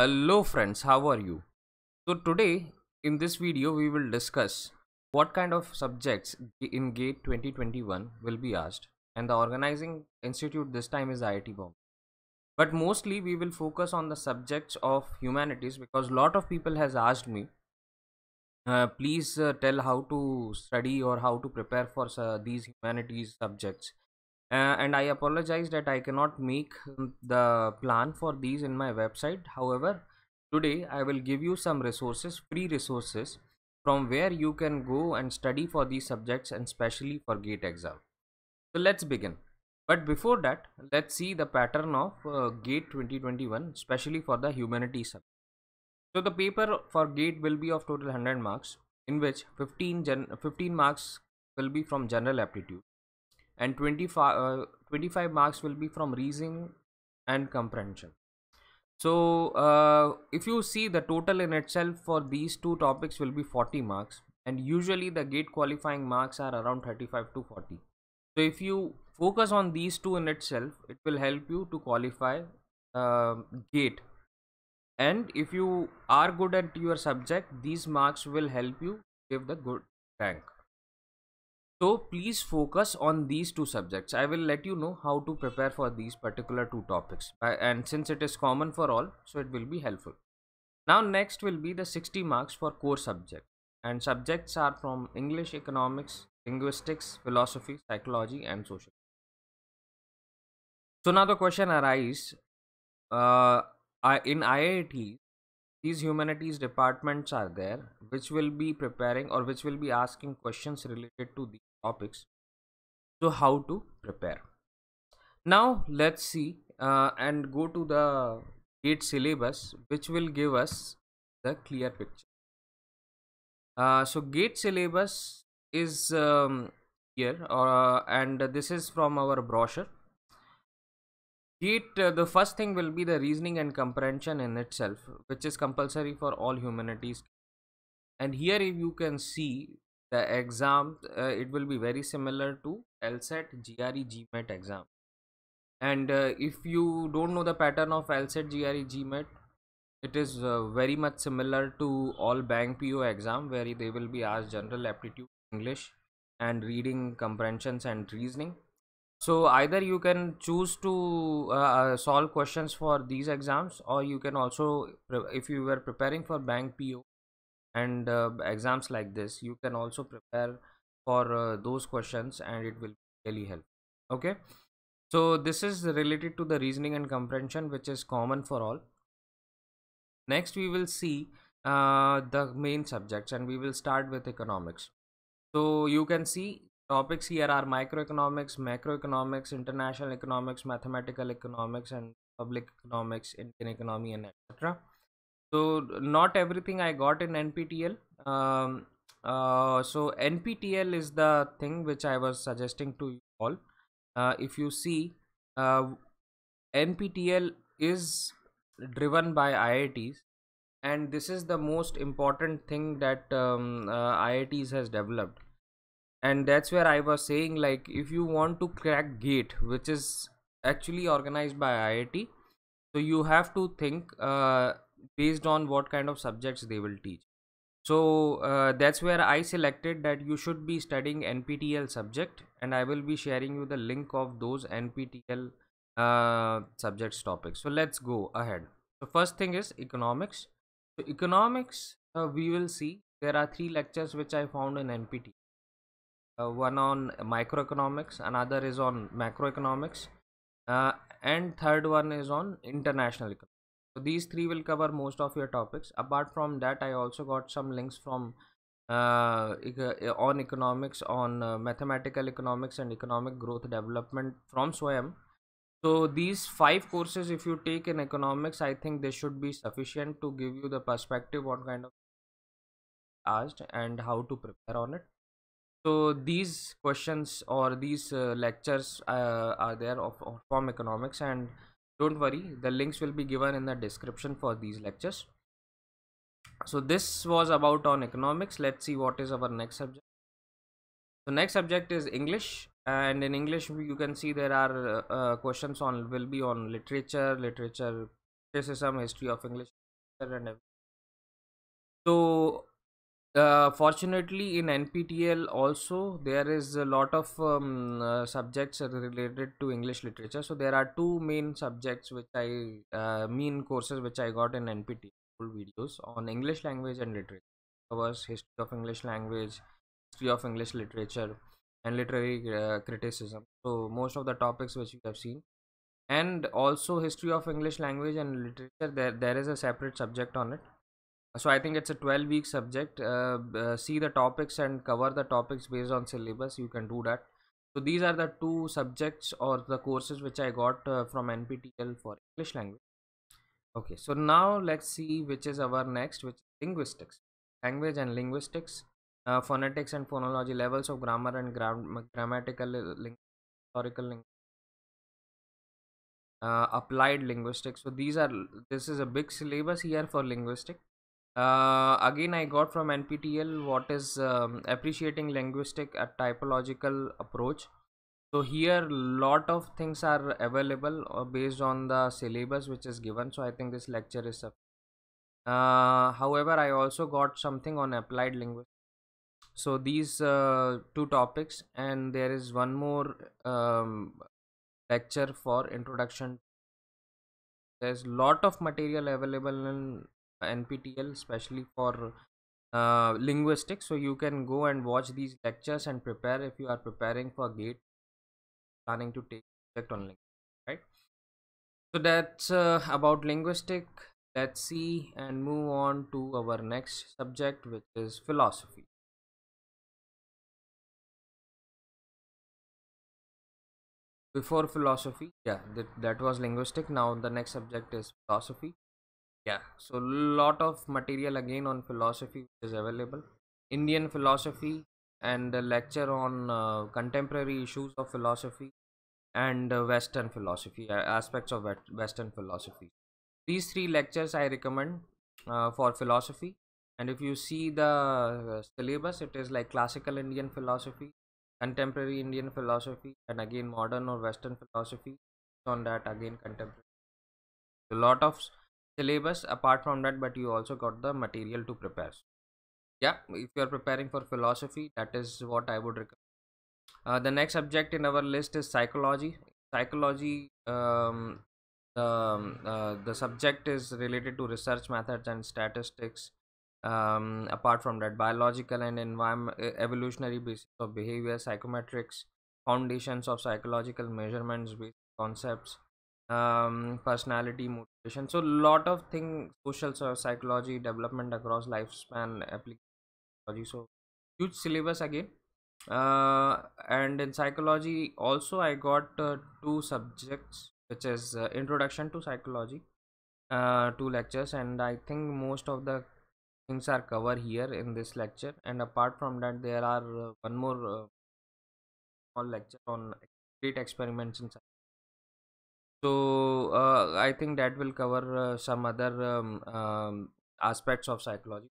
hello friends how are you so today in this video we will discuss what kind of subjects in gate 2021 will be asked and the organizing institute this time is iit bombay but mostly we will focus on the subjects of humanities because lot of people has asked me uh, please uh, tell how to study or how to prepare for uh, these humanities subjects uh, and I apologize that I cannot make um, the plan for these in my website however today I will give you some resources free resources from where you can go and study for these subjects and especially for gate exam so let's begin but before that let's see the pattern of uh, gate 2021 especially for the humanities subject so the paper for gate will be of total 100 marks in which 15 15 marks will be from general aptitude and 25, uh, 25 marks will be from reasoning and comprehension so uh, if you see the total in itself for these two topics will be 40 marks and usually the gate qualifying marks are around 35 to 40 so if you focus on these two in itself it will help you to qualify uh, gate and if you are good at your subject these marks will help you give the good rank so please focus on these two subjects. I will let you know how to prepare for these particular two topics and since it is common for all, so it will be helpful. Now next will be the 60 marks for core subject and subjects are from English, economics, linguistics, philosophy, psychology and social. So now the question arises, uh, in IIT, these humanities departments are there which will be preparing or which will be asking questions related to the topics so how to prepare now let's see uh, and go to the gate syllabus which will give us the clear picture uh, so gate syllabus is um, here uh, and this is from our brochure gate uh, the first thing will be the reasoning and comprehension in itself which is compulsory for all humanities and here you can see the exam uh, it will be very similar to LSAT, GRE, GMAT exam. And uh, if you don't know the pattern of LSAT, GRE, GMAT, it is uh, very much similar to all bank PO exam where they will be asked general aptitude, English, and reading comprehensions and reasoning. So either you can choose to uh, uh, solve questions for these exams or you can also if you were preparing for bank PO and uh, exams like this you can also prepare for uh, those questions and it will really help okay so this is related to the reasoning and comprehension which is common for all next we will see uh, the main subjects and we will start with economics so you can see topics here are microeconomics macroeconomics international economics mathematical economics and public economics indian economy and etc so not everything i got in nptel um, uh, so nptel is the thing which i was suggesting to you all uh, if you see uh, nptel is driven by iits and this is the most important thing that um, uh, iits has developed and that's where i was saying like if you want to crack gate which is actually organized by iit so you have to think uh, based on what kind of subjects they will teach so uh, that's where i selected that you should be studying nptel subject and i will be sharing you the link of those nptel uh, subjects topics so let's go ahead the first thing is economics so economics uh, we will see there are three lectures which i found in npt uh, one on microeconomics another is on macroeconomics uh, and third one is on international economics so these three will cover most of your topics apart from that i also got some links from uh, on economics on uh, mathematical economics and economic growth development from SWAM. so these five courses if you take in economics i think they should be sufficient to give you the perspective what kind of asked and how to prepare on it so these questions or these uh, lectures uh, are there of, of from economics and don't worry the links will be given in the description for these lectures so this was about on economics let's see what is our next subject the next subject is english and in english you can see there are uh, uh, questions on will be on literature literature criticism history of english and everything. so uh, fortunately in nptel also there is a lot of um, uh, subjects related to english literature so there are two main subjects which i uh, mean courses which i got in nptel videos on english language and literature covers was history of english language history of english literature and literary uh, criticism so most of the topics which you have seen and also history of english language and literature there there is a separate subject on it so i think it's a 12 week subject uh, uh, see the topics and cover the topics based on syllabus you can do that so these are the two subjects or the courses which i got uh, from nptel for english language okay so now let's see which is our next which linguistics language and linguistics uh, phonetics and phonology levels of grammar and gram grammatical uh, ling historical uh, applied linguistics so these are this is a big syllabus here for linguistics uh, again I got from NPTEL what is um, appreciating linguistic a typological approach so here lot of things are available uh, based on the syllabus which is given so I think this lecture is uh, however I also got something on applied linguistics so these uh, two topics and there is one more um, lecture for introduction there's lot of material available in NPTEL especially for uh, linguistics so you can go and watch these lectures and prepare if you are preparing for gate planning to take subject on linguistics right so that's uh, about linguistic let's see and move on to our next subject which is philosophy before philosophy yeah that, that was linguistic now the next subject is philosophy yeah so lot of material again on philosophy is available indian philosophy and a lecture on uh, contemporary issues of philosophy and uh, western philosophy uh, aspects of western philosophy these three lectures i recommend uh, for philosophy and if you see the uh, syllabus it is like classical indian philosophy contemporary indian philosophy and again modern or western philosophy on that again contemporary a lot of syllabus apart from that but you also got the material to prepare yeah if you are preparing for philosophy that is what i would recommend uh, the next subject in our list is psychology psychology um, um uh, the subject is related to research methods and statistics um, apart from that biological and environment evolutionary basis of behavior psychometrics foundations of psychological measurements concepts um, personality motivation so lot of things, social so psychology development across lifespan application so huge syllabus again uh, and in psychology also i got uh, two subjects which is uh, introduction to psychology uh, two lectures and i think most of the things are covered here in this lecture and apart from that there are uh, one more uh, small lecture on great experiments in psychology so uh, I think that will cover uh, some other um, um, aspects of psychology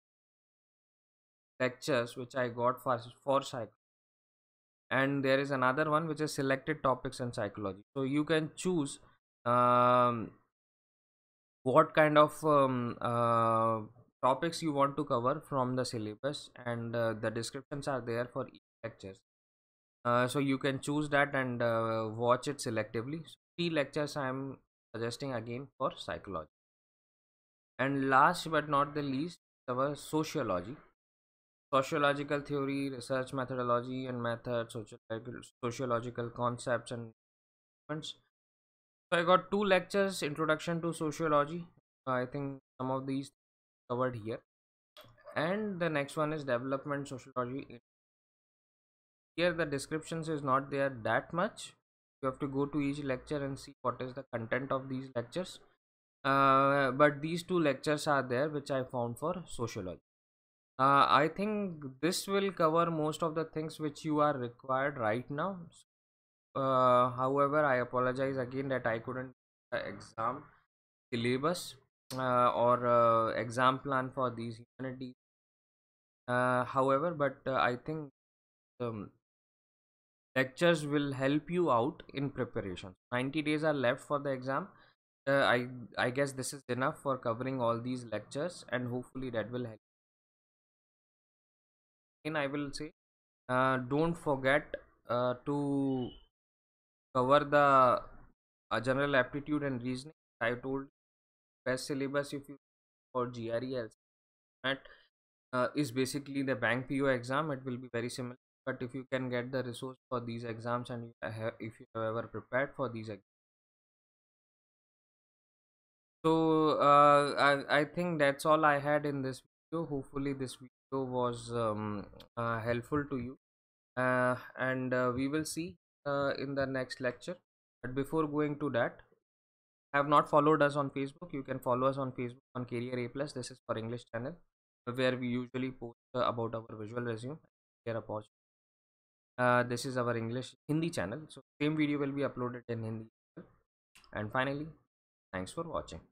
lectures which I got for for psychology, and there is another one which is selected topics in psychology. So you can choose um, what kind of um, uh, topics you want to cover from the syllabus, and uh, the descriptions are there for each lecture. Uh, so you can choose that and uh, watch it selectively. So three lectures i am suggesting again for psychology and last but not the least our sociology sociological theory research methodology and methods sociological concepts and so i got two lectures introduction to sociology i think some of these covered here and the next one is development sociology here the descriptions is not there that much you have to go to each lecture and see what is the content of these lectures uh, but these two lectures are there which i found for sociology uh, i think this will cover most of the things which you are required right now uh, however i apologize again that i couldn't exam syllabus uh, or uh, exam plan for these humanities uh, however but i think um, lectures will help you out in preparation 90 days are left for the exam uh, i i guess this is enough for covering all these lectures and hopefully that will help and i will say uh, don't forget uh, to cover the uh, general aptitude and reasoning i told best syllabus if you for grel at uh, is basically the bank po exam it will be very similar but if you can get the resource for these exams and you have, if you have ever prepared for these exams so uh, I, I think that's all i had in this video hopefully this video was um, uh, helpful to you uh, and uh, we will see uh, in the next lecture but before going to that have not followed us on facebook you can follow us on facebook on career a plus this is for english channel where we usually post about our visual resume career opportunity uh, this is our English Hindi channel so same video will be uploaded in Hindi and finally thanks for watching